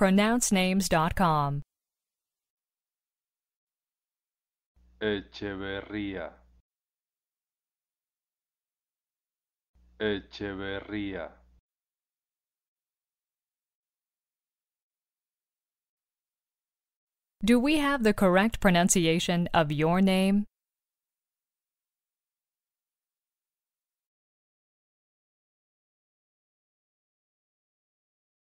pronouncenames.com. Echeverría. Echeverría. Do we have the correct pronunciation of your name?